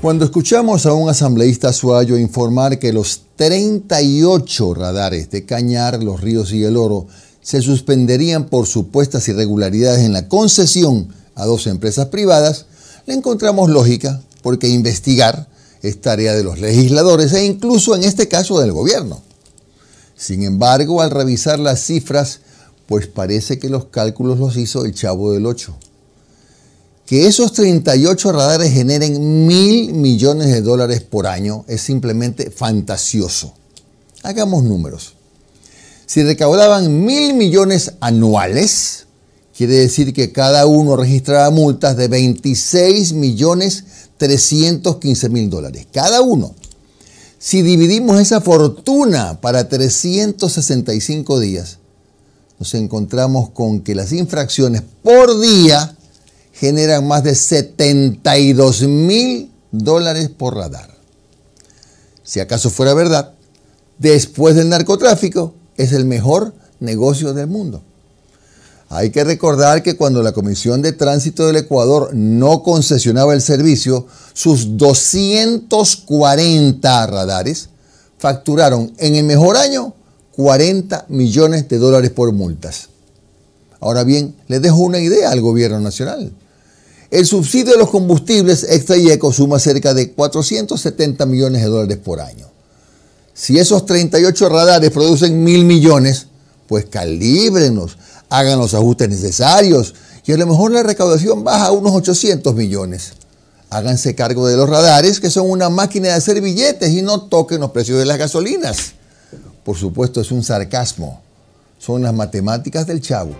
Cuando escuchamos a un asambleísta suayo informar que los 38 radares de Cañar, Los Ríos y El Oro se suspenderían por supuestas irregularidades en la concesión a dos empresas privadas, le encontramos lógica porque investigar es tarea de los legisladores e incluso en este caso del gobierno. Sin embargo, al revisar las cifras, pues parece que los cálculos los hizo el chavo del 8 que esos 38 radares generen mil millones de dólares por año es simplemente fantasioso. Hagamos números. Si recaudaban mil millones anuales, quiere decir que cada uno registraba multas de 26.315.000 millones mil dólares. Cada uno. Si dividimos esa fortuna para 365 días, nos encontramos con que las infracciones por día generan más de 72 mil dólares por radar. Si acaso fuera verdad, después del narcotráfico es el mejor negocio del mundo. Hay que recordar que cuando la Comisión de Tránsito del Ecuador no concesionaba el servicio, sus 240 radares facturaron en el mejor año 40 millones de dólares por multas. Ahora bien, le dejo una idea al gobierno nacional. El subsidio de los combustibles extra y eco suma cerca de 470 millones de dólares por año. Si esos 38 radares producen mil millones, pues calíbrenos, hagan los ajustes necesarios y a lo mejor la recaudación baja a unos 800 millones. Háganse cargo de los radares, que son una máquina de hacer billetes y no toquen los precios de las gasolinas. Por supuesto, es un sarcasmo. Son las matemáticas del chavo.